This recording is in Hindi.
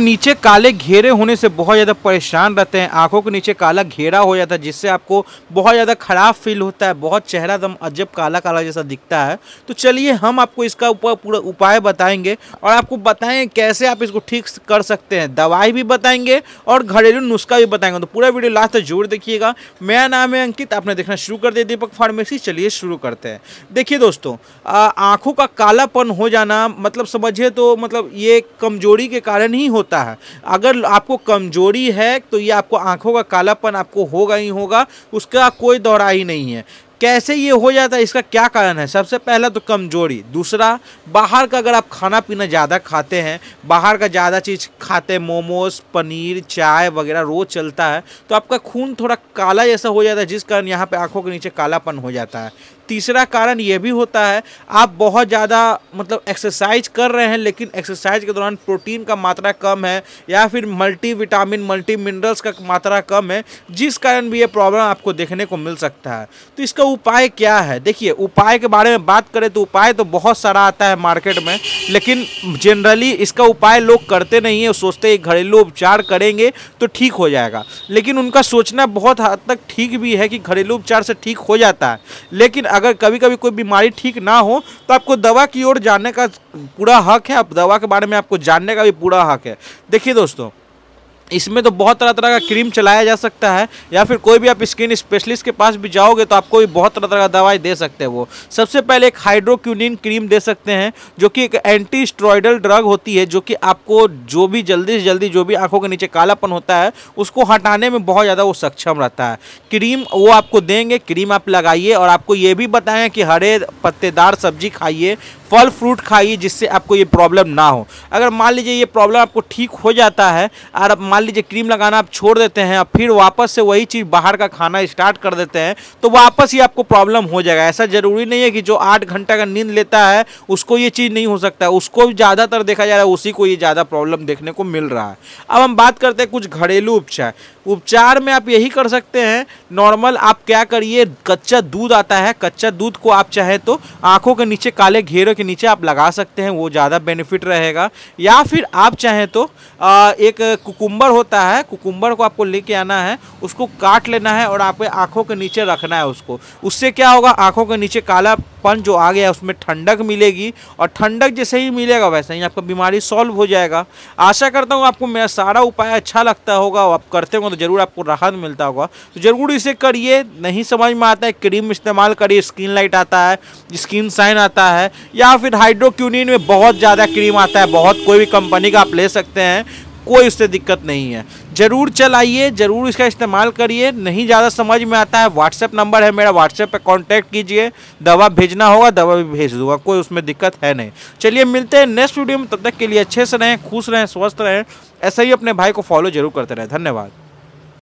नीचे काले घेरे होने से बहुत ज़्यादा परेशान रहते हैं आंखों के नीचे काला घेरा हो जाता है जिससे आपको बहुत ज़्यादा ख़राब फील होता है बहुत चेहरा एकदम अजब काला काला जैसा दिखता है तो चलिए हम आपको इसका ऊपर पूरा उपाय बताएंगे और आपको बताएं कैसे आप इसको ठीक कर सकते हैं दवाई भी बताएंगे और घरेलू नुस्खा भी बताएंगे तो पूरा वीडियो लास्ट तक जरूर देखिएगा मेरा नाम है अंकित आपने देखना शुरू कर दिया दीपक फार्मेसी चलिए शुरू करते हैं देखिए दोस्तों आँखों का कालापन हो जाना मतलब समझिए तो मतलब ये कमजोरी के कारण ही होता है अगर आपको कमजोरी है तो ये आपको आंखों का कालापन आपको होगा ही होगा उसका कोई दोहरा ही नहीं है कैसे ये हो जाता है इसका क्या कारण है सबसे पहला तो कमजोरी दूसरा बाहर का अगर आप खाना पीना ज़्यादा खाते हैं बाहर का ज़्यादा चीज़ खाते हैं मोमोज पनीर चाय वगैरह रोज़ चलता है तो आपका खून थोड़ा काला जैसा हो जाता है जिस कारण यहाँ पे आँखों के नीचे कालापन हो जाता है तीसरा कारण यह भी होता है आप बहुत ज़्यादा मतलब एक्सरसाइज कर रहे हैं लेकिन एक्सरसाइज के दौरान प्रोटीन का मात्रा कम है या फिर मल्टी विटामिन मल्टी मिनरल्स का मात्रा कम है जिस कारण भी ये प्रॉब्लम आपको देखने को मिल सकता है तो इसका उपाय क्या है देखिए उपाय के बारे में बात करें तो उपाय तो बहुत सारा आता है मार्केट में लेकिन जनरली इसका उपाय लोग करते नहीं है सोचते हैं घरेलू उपचार करेंगे तो ठीक हो जाएगा लेकिन उनका सोचना बहुत हद तक ठीक भी है कि घरेलू उपचार से ठीक हो जाता है लेकिन अगर कभी कभी कोई बीमारी ठीक ना हो तो आपको दवा की ओर जाने का पूरा हक है आप दवा के बारे में आपको जानने का भी पूरा हक है देखिए दोस्तों इसमें तो बहुत तरह तरह का क्रीम चलाया जा सकता है या फिर कोई भी आप स्किन स्पेशलिस्ट के पास भी जाओगे तो आपको भी बहुत तरह तरह का दवाई दे सकते हैं वो सबसे पहले एक हाइड्रोक्यूनिन क्रीम दे सकते हैं जो कि एक एंटी स्ट्रॉयडल ड्रग होती है जो कि आपको जो भी जल्दी से जल्दी जो भी आंखों के नीचे कालापन होता है उसको हटाने में बहुत ज़्यादा वो सक्षम रहता है क्रीम वो आपको देंगे क्रीम आप लगाइए और आपको ये भी बताएं कि हरे पत्तेदार सब्जी खाइए फल फ्रूट खाइए जिससे आपको ये प्रॉब्लम ना हो अगर मान लीजिए ये प्रॉब्लम आपको ठीक हो जाता है और आप मान लीजिए क्रीम लगाना आप छोड़ देते हैं और फिर वापस से वही चीज़ बाहर का खाना स्टार्ट कर देते हैं तो वापस ही आपको प्रॉब्लम हो जाएगा ऐसा ज़रूरी नहीं है कि जो आठ घंटा का नींद लेता है उसको ये चीज़ नहीं हो सकता उसको ज़्यादातर देखा जा रहा है उसी को ये ज़्यादा प्रॉब्लम देखने को मिल रहा है अब हम बात करते हैं कुछ घरेलू उपचार उपचार में आप यही कर सकते हैं नॉर्मल आप क्या करिए कच्चा दूध आता है कच्चा दूध को आप चाहे तो आंखों के नीचे काले घेरे के नीचे आप लगा सकते हैं वो ज़्यादा बेनिफिट रहेगा या फिर आप चाहें तो आ, एक कुकुम्बर होता है कुकुम्बर को आपको लेके आना है उसको काट लेना है और आपके आँखों के नीचे रखना है उसको उससे क्या होगा आँखों के नीचे काला पन जो आ गया उसमें ठंडक मिलेगी और ठंडक जैसे ही मिलेगा वैसे ही आपका बीमारी सॉल्व हो जाएगा आशा करता हूँ आपको मेरा सारा उपाय अच्छा लगता होगा और आप करते होंगे तो ज़रूर आपको राहत मिलता होगा तो ज़रूर इसे करिए नहीं समझ में आता है क्रीम इस्तेमाल करिए स्किन लाइट आता है स्किन साइन आता है या फिर हाइड्रोक्यूनिन में बहुत ज़्यादा क्रीम आता है बहुत कोई भी कंपनी का आप ले सकते हैं कोई उससे दिक्कत नहीं है ज़रूर चलाइए ज़रूर इसका इस्तेमाल करिए नहीं ज़्यादा समझ में आता है व्हाट्सएप नंबर है मेरा व्हाट्सएप पर कॉन्टैक्ट कीजिए दवा भेजना होगा दवा भी भेज दूंगा कोई उसमें दिक्कत है नहीं चलिए मिलते हैं नेक्स्ट वीडियो में तब तक के लिए अच्छे से रहें खुश रहें स्वस्थ रहें ऐसे ही अपने भाई को फॉलो जरूर करते रहें धन्यवाद